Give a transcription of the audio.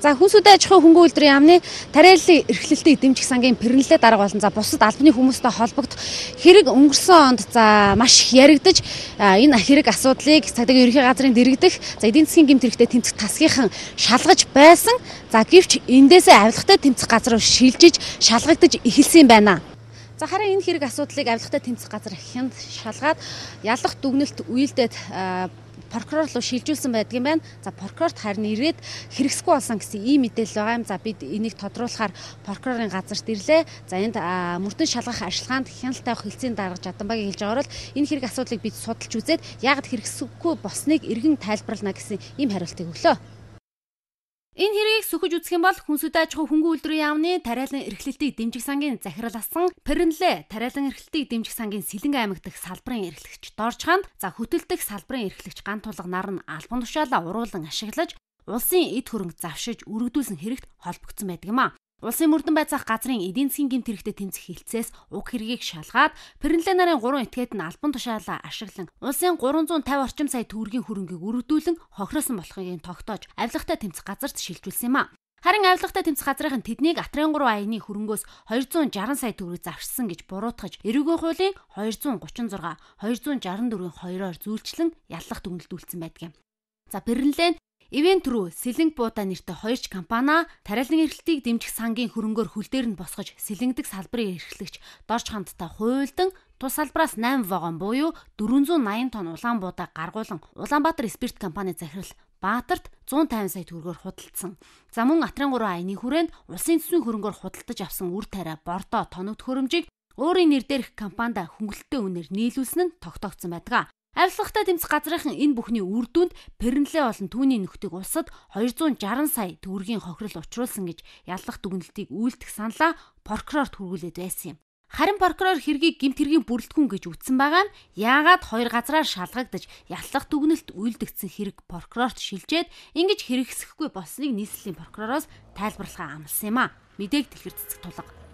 За хүнсүүдэд аж ахуйн хөнгөн үйлдвэрийн яамны тариаллын эрхлэлтэд эдэмжих сангийн пэрнэлээ дарга болон за бусад албаны хүмүүстэй холбогд хэрэг өнгөрсөн онд за маш их яригдж энэ хэрэг асуудлыг цагдаагийн ерөнхий газрын дэргэдэх за эдийн засгийн гэмт хэрэгтэй тэмцэх тасгийнхан шалгаж байсан. За гэвч эндээсээ авилгатай тэмцэх газар шилжиж шалгагдаж эхэлсэн байна. За харин энэ хэрэг асуудлыг авилгатай тэмцэх газар хянд шалгаад ялах дүгнэлт үйлдээд прокурор руу шилжүүлсэн байдаг юм байна. За прокурорт харин ирээд хэрэгсэхгүй болсон гэсэн ийм мэдээлэл байгаа юм. За бид энийг тодруулахаар прокурорын газарт ирлээ. За энд мөрдөн шалгах ашилгаанд хяналтай авах хэлцээний дарга Жаданбагийн хэлж байгаа бол энэ хэрэг асуудлыг бид судалж үзээд яг хэрэгсэхгүй босныг эргэн тайлбарлана гэсэн ийм хариултыг өглөө. Энэ хэргийг сөхөж үзэх юм бол хүнсүд аж ахуй хөнгөн үйлдвэрийн яамны тариалан эрхлэлтийг дэмжих сангийн захирал асан Перенле тариалан эрхлэлтийг дэмжих сангийн Сэлэнг аймаг дэх салбарын эрхлэгч Дорчханд за хөтөлдөх салбарын эрхлэгч ган тулга нар нь албан тушаалаа уруулан ашиглаж улсын эд хөрөнгө завшиж өргөдүүлсэн хэрэгт холбогдсон байдаг юм а. Улсын мөрдөн байцаах газрын эдийн засгийн гэмт хэрэгтэй тэмцэх хилцээс уг хэргийг шалгаад Пэрэнлэ нарын 3 этгээд нь албан тушаалаа ашиглан улсын 350 орчим сая төгрөгийн хөрөнгийг өргөдүүлэн хохироосон болохыг тогтоож авилгатай тэмцэх газарт шилжүүлсэн юм а. Харин авилгатай тэмцэх газрын тэднийг Атрын 3 аяны хөрөнгөөс 260 сая төгрөг завшсан гэж буруутгаж, эрүүгийн хуулийн 236, 264-ийн 2-оор зүүлчлэн яллах дүгнэлт үйлцсэн байдаг юм. За Берлин Ивент рүү Сэлэнг буудаа нэртэй хоёрч компани тариалан эрхлэлтийг дэмжих сангийн хөрөнгөөр хөлдөр нь босгож сэлэнгэдэг салбарын эрхлэгч дорж хамттай хуйлдан тус салбраас 8 вагон буюу 480 тонн улаан буудаа гаргуулan Улаанбаатар спирт компани захирал Баатарт 150 сая төгрөгөөр худалдсан. За мөн Атран 3 айны хүрээнд улсын төсвийн хөрөнгөөр худалдаж авсан үр тариа бордоо тоногт хөрөмжийг өөрийн нэр дээрх компанида хөнгөлөлтөө үнээр нийлүүлсэн нь тогтоогдсон байдаг. Авилгахтай тэмцэх газрынхан энэ бүхний үр дүнд Пернлээ болон түүний нөхдийг улсад 260 сая төгрөгийн хохирол учруулсан гэж яллах дүгнэлтийг үйлдэх саналаа прокурорт хүргүүлээд байсан юм. Харин прокурор хэргийг гимтэргийн бүрэлдэхүүн гэж үтсэн байгаа нь яагаад хоёр газраар шалгагдаж яллах дүгнэлт үйлдэгдсэн хэрэг прокурорт шилжээд ингэж хэрэгсэхгүй болсныг нийслэлийн прокуророос тайлбарлахаа амласан юм а. Мэдээг дэлгэр цэцэг тулга.